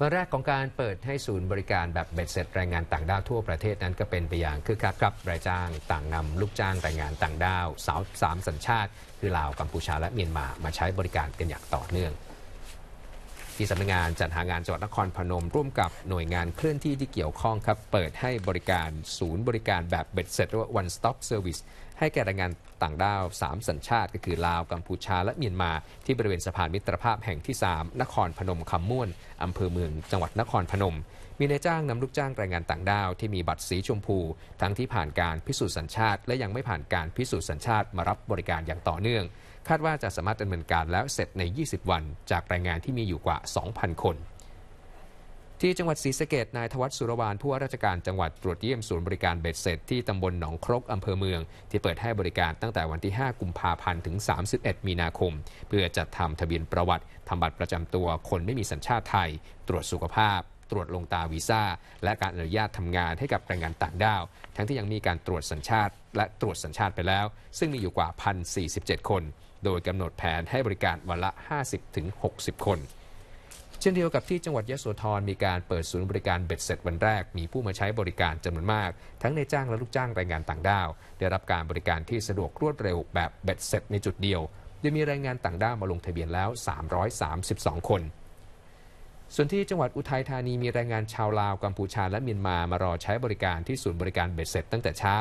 วันแรกของการเปิดให้ศูนย์บริการแบบเบ็ดเสร็จแรงงานต่างด้าวทั่วประเทศนั้นก็เป็นไปอย่างคึกคักครับรายจ้างต่างนำลูกจ้างแรงงานต่างด้าวสาวสามสัญชาติ คือลาวกัมพูชาและเมียนมามาใช้บริการกันอย่างต่อเนื่องที่สำนักงงานจัดหางานจังหวัดนครพนมร่วมกับหน่วยงานเคลื่อนที่ที่เกี่ยวข้องครับเปิดให้บริการศูนย์บริการแบบเบ็ดเสร็จหรือว่า one stop service ให้แก่แรงงานต่างด้าว 3 สัญชาติก็คือลาวกัมพูชาและเมียนมาที่บริเวณสะพานมิตรภาพแห่งที่ 3 นครพนมคำม่วนอำเภอเมืองจังหวัดนครพนม มีนายจ้างนำลูกจ้างแรงงานต่างด้าวที่มีบัตรสีชมพู ทั้งที่ผ่านการพิสูจน์สัญชาติ และยังไม่ผ่านการพิสูจน์สัญชาติมารับบริการอย่างต่อเนื่องคาดว่าจะสามารถดำเนินการแล้วเสร็จใน 20 วันจากแรงงานที่มีอยู่กว่า 2,000 คน ที่จังหวัดศรีสะเกดนายทวัชสุรวานผู้ว่าราชการจังหวัดตรวจเยี่ยมศูนย์บริการเบ็ดเสร็จที่ตำบลหนองครกอำเภอเมือง ที่เปิดให้บริการตั้งแต่วันที่ 5 กุมภาพันธ์ ถึง 31 มีนาคม เพื่อจัดทำทะเบียนประวัติทำบัตรประจำตัวคนไม่มีสัญชาติไทย ตรวจสุขภาพรวจลงตาวีซ่า และการอนุญาตทำงานให้กับแรงงานต่างด้าว ทั้งที่ยังมีการตรวจสัญชาติ และตรวจสัญชาติไปแล้ว ซึ่งมีอยู่กว่า1,047 คน โดยกำหนดแผนให้บริการวันละ 50-60 คน เช่นเดียวกับที่จังหวัดยะโสธรมีการเปิดศูนย์บริการเบ็ดเสร็จวันแรก มีผู้มาใช้บริการจำนวนมาก ทั้งในจ้างและลูกจ้างแรงงานต่างด้าวได้รับการบริการที่สะดวกรวดเร็วแบบเบ็ดเสร็จในจุดเดียว โดยมีแรงงานต่างด้าวมาลงทะเบียนแล้ว 332 คนส่วนที่จังหวัดอุทัยธานีมีแรงงานชาวลาวกัมพูชาและเมียนมามารอใช้บริการที่ศูนย์บริการเบ็ดเสร็จตั้งแต่เช้า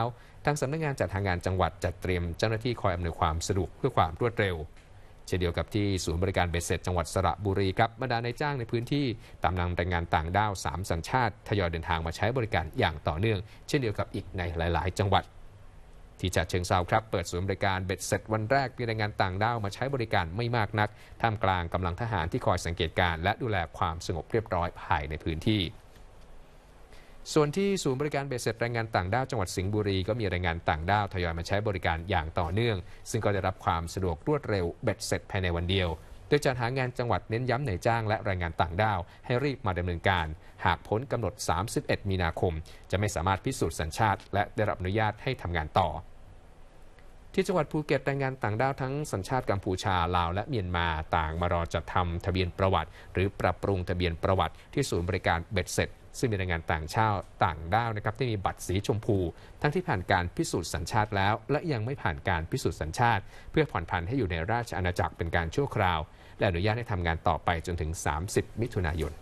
ทางสำนักงงานจัดทางานจังหวัดจัดเตรียมเจ้าหน้าที่คอยอำนวยความสะดวกเพื่อความรวดเร็วเช่นเดียวกับที่ศูนย์บริการเบ็ดเสร็จจังหวัดสระบุรีครับบรรดานายจ้างในพื้นที่ตามนำแรงงานต่างด้าว 3 สัญชาติทยอยเดินทางมาใช้บริการอย่างต่อเนื่อง เช่นเดียวกับอีกในหลาย ๆ จังหวัดที่จัดเชิงเซาครับเปิดศูนย์บริการเบ็ดเสร็จวันแรกมีแรงงานต่างด้าวมาใช้บริการไม่มากนักท่ามกลางกำลังทหารที่คอยสังเกตการและดูแลความสงบเรียบร้อยภายในพื้นที่ ส่วนที่ศูนย์บริการเบสเสร็จแรงงานต่างด้าวจังหวัดสิงห์บุรีก็มีแรงงานต่างด้าวทยอยมาใช้บริการอย่างต่อเนื่อง ซึ่งก็ได้รับความสะดวกรวดเร็วเบ็ดเสร็จภายในวันเดียว โดยจัดหางานจังหวัดเน้นย้ำในจ้าง และแรงงานต่างด้าวให้รีบมาดำเนินการ หากพ้นกำหนด 31 มีนาคม จะไม่สามารถพิสูจน์สัญชาติ และได้รับอนุญาตให้ทำงานต่อที่จังหวัดภูเก็ตแรงงานต่างด้าวทั้งสัญชาติกัมพูชาลาวและเมียนมาต่าง มารอจัดทำทะเบียนประวัติ หรือปรับปรุงทะเบียนประวัติที่ศูนย์บริการเบ็ดเสร็จ ซึ่งมีแรงงานต่างชาติต่างด้าวนะครับที่มีบัตรสีชมพู ทั้งที่ผ่านการพิสูจน์สัญชาติแล้ว และยังไม่ผ่านการพิสูจน์สัญชาติ เพื่อผ่อนผันให้อยู่ในราชอาณาจักรเป็นการชั่วคราวและอนุญาตให้ทำงานต่อไปจนถึง 30 มิถุนายน